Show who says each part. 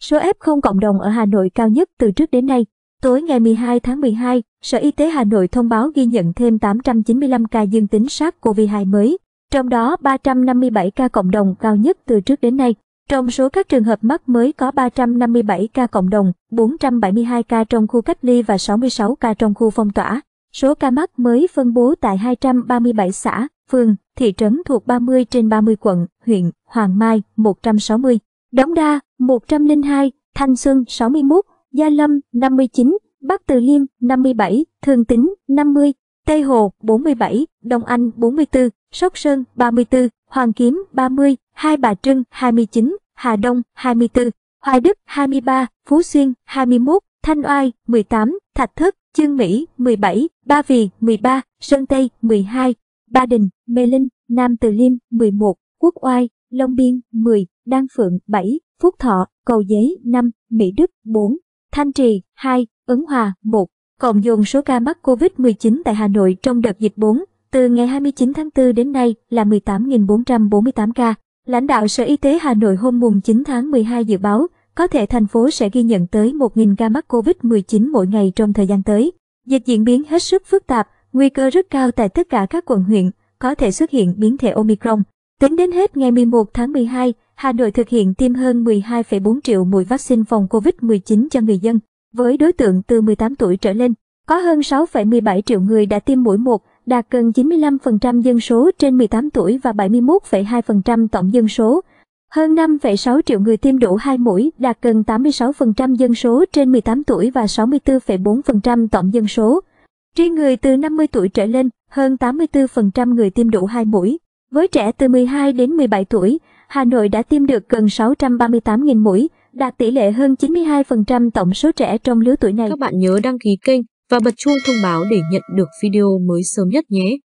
Speaker 1: Số F0 cộng đồng ở Hà Nội cao nhất từ trước đến nay. Tối ngày 12 tháng 12, Sở Y tế Hà Nội thông báo ghi nhận thêm 895 ca dương tính SARS-CoV-2 mới, trong đó 357 ca cộng đồng cao nhất từ trước đến nay. Trong số các trường hợp mắc mới có 357 ca cộng đồng, 472 ca trong khu cách ly và 66 ca trong khu phong tỏa. Số ca mắc mới phân bố tại 237 xã, phường, thị trấn thuộc 30 trên 30 quận, huyện, Hoàng Mai 160, Đống Đa 102, Thanh Xuân 61, Gia Lâm 59, Bắc Từ Liêm 57, Thường Tín 50, Tây Hồ 47, Đông Anh 44, Sóc Sơn 34, Hoàng Kiếm 30, Hai Bà Trưng 29, Hà Đông 24, Hoài Đức 23, Phú Xuyên 21, Thanh Oai 18, Thạch Thất, Chương Mỹ 17, Ba Vì 13, Sơn Tây 12, Ba Đình, Mê Linh, Nam Từ Liêm 11, Quốc Oai Long Biên 10, Đan Phượng 7, Phúc Thọ, Cầu Giấy 5, Mỹ Đức 4, Thanh Trì 2, Ứng Hòa 1. Cộng dồn số ca mắc COVID-19 tại Hà Nội trong đợt dịch 4, từ ngày 29 tháng 4 đến nay là 18.448 ca. Lãnh đạo Sở Y tế Hà Nội hôm mùng 9 tháng 12 dự báo có thể thành phố sẽ ghi nhận tới 1.000 ca mắc COVID-19 mỗi ngày trong thời gian tới. Dịch diễn biến hết sức phức tạp, nguy cơ rất cao tại tất cả các quận huyện có thể xuất hiện biến thể Omicron. Tính đến hết ngày 11 tháng 12, Hà Nội thực hiện tiêm hơn 12,4 triệu mũi vaccine phòng COVID-19 cho người dân. Với đối tượng từ 18 tuổi trở lên, có hơn 6,17 triệu người đã tiêm mũi 1, đạt gần 95% dân số trên 18 tuổi và 71,2% tổng dân số. Hơn 5,6 triệu người tiêm đủ 2 mũi, đạt gần 86% dân số trên 18 tuổi và 64,4% tổng dân số. Riêng người từ 50 tuổi trở lên, hơn 84% người tiêm đủ 2 mũi, với trẻ từ 12 đến 17 tuổi, Hà Nội đã tiêm được gần 638.000 mũi, đạt tỷ lệ hơn 92% tổng số trẻ trong lứa tuổi này. Các bạn nhớ đăng ký kênh và bật chuông thông báo để nhận được video mới sớm nhất nhé.